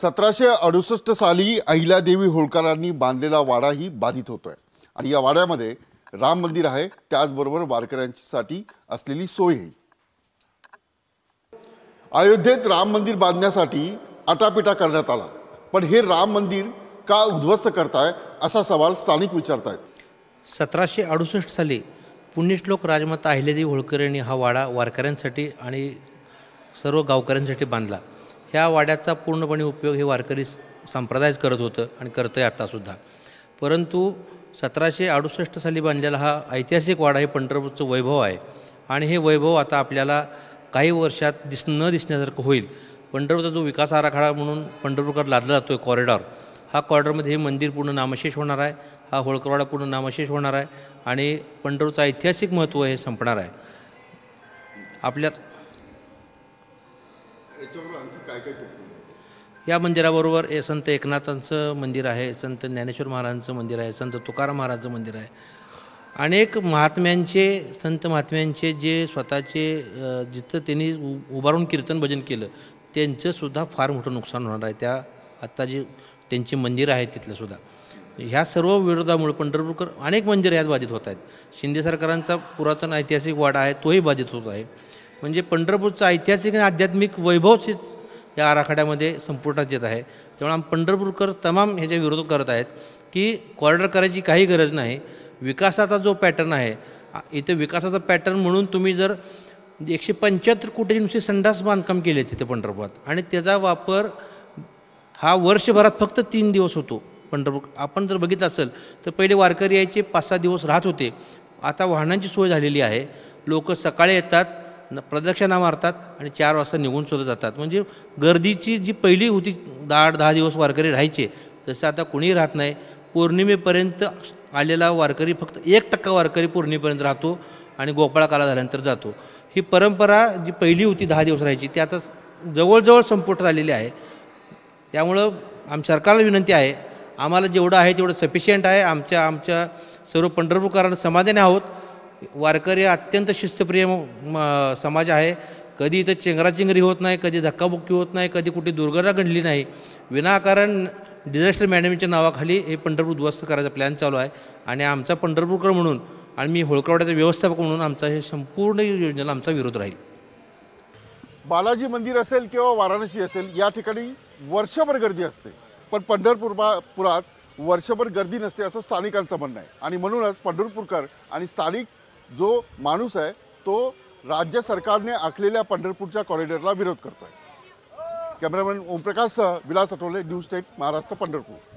सतराशे अडुसष्ट साली अहिल्यादेवी होळकरांनी बांधलेला वाडाही बाधित होतोय आणि या वाड्यामध्ये राम मंदिर आहे त्याचबरोबर वारकऱ्यांसाठी असलेली सोय सोयही अयोध्येत राम मंदिर बांधण्यासाठी आटापिटा करण्यात आला पण हे राम मंदिर का उद्ध्वस्त करताय असा सवाल स्थानिक विचारतायत सतराशे अडुसष्ट साली पुण्यश्लोक राजमाता अहिल्यादेवी होळकर यांनी हा वाडा वारकऱ्यांसाठी आणि सर्व गावकऱ्यांसाठी बांधला ह्या वाड्याचा पूर्णपणे उपयोग हे वारकरी संप्रदायच करत होतं आणि करतं आहे आत्तासुद्धा परंतु सतराशे अडुसष्ट साली बांधलेला हा ऐतिहासिक वाडा हे पंढरपूरचं वैभव आहे आणि हे वैभव आता आपल्याला काही वर्षात दिस न दिसण्यासारखं होईल पंढरपूरचा जो विकास आराखडा म्हणून पंढरपूरकर लादला जातो आहे कॉरिडॉर हा कॉरिडॉरमध्ये हे मंदिर पूर्ण नामशेष होणार आहे हा होळकरवाडा पूर्ण नामशेष होणार आहे आणि पंढरपूरचं ऐतिहासिक महत्त्व हे संपणार आहे आपल्या काय काय या मंदिराबरोबर हे संत एकनाथांचं मंदिर आहे संत ज्ञानेश्वर महाराजांचं मंदिर आहे संत तुकाराम महाराजांचं मंदिर आहे अनेक महात्म्यांचे संत महात्म्यांचे जे स्वतःचे जिथं त्यांनी उभारून कीर्तन भजन केलं त्यांचंसुद्धा फार मोठं नुकसान होणार आहे त्या आत्ता जे त्यांची मंदिरं आहेत तिथलंसुद्धा ह्या सर्व विरोधामुळे पंढरपूरकर अनेक मंदिरं यात बाधित होत आहेत शिंदे सरकारांचा पुरातन ऐतिहासिक वाडा आहे तोही बाधित होत आहे म्हणजे पंढरपूरचं ऐतिहासिक आणि आध्यात्मिक वैभवच या आराखड्यामध्ये संपुटात येत आहे त्यामुळे आम्ही पंढरपूरकर तमाम ह्याच्या विरोध करत आहेत की कॉरिडॉर करायची काही गरज नाही विकासाचा जो पॅटर्न आहे इथं विकासाचा पॅटर्न म्हणून तुम्ही जर एकशे पंच्याहत्तर कोटी नुसते संडास बांधकाम केले तिथे पंढरपुरात आणि त्याचा वापर हा वर्षभरात फक्त तीन दिवस होतो पंढरपूर आपण जर बघितलं असेल तर पहिले वारकरी यायचे पाच सहा दिवस राहत होते आता वाहनांची सोय झालेली आहे लोक सकाळी येतात न प्रदक्षिणा मारतात आणि चार वाजता निघून सुद्धा जातात म्हणजे गर्दीची जी पहिली होती दहा दहा दिवस वारकरी राहायचे तसं आता कोणीही राहत नाही पौर्णिमेपर्यंत आलेला वारकरी फक्त एक टक्का वारकरी पौर्णिमेपर्यंत राहतो आणि गोपाळकाला झाल्यानंतर जातो ही परंपरा जी पहिली होती दहा दिवस राहायची ती आता जवळजवळ संपुट झालेली आहे त्यामुळं आम सरकारला विनंती आहे आम्हाला जेवढं आहे तेवढं सफिशियंट आहे आमच्या आमच्या सर्व पंढरपूरकारांना समाधानी आहोत वारकरी अत्यंत शिस्तप्रिय समाज आहे कधी इथं चेंगराचेंगरी होत नाही कधी धक्काबुक्की होत नाही कधी कुठे दुर्घटना घडली नाही विनाकारण डिझास्टर मॅनेजमेंटच्या नावाखाली हे पंढरपूर उद्ध्वस्त करायचा प्लॅन चालू आहे आणि आमचा पंढरपूरकर म्हणून आणि मी होळकरवाड्याचा व्यवस्थापक म्हणून आमचा हे संपूर्ण योजनेला आमचा विरोध राहील बालाजी मंदिर असेल किंवा वाराणसी असेल या ठिकाणी वर्षभर गर्दी असते पण पंढरपूरपुरात वर्षभर गर्दी नसते असं स्थानिकांचं म्हणणं आहे आणि म्हणूनच पंढरपूरकर आणि स्थानिक जो माणूस आहे तो राज्य सरकारने आखलेल्या पंढरपूरच्या कॉरिडॉरला विरोध करतो आहे cameraman Omprakash Vilas Athawale news state Maharashtra Pandharpur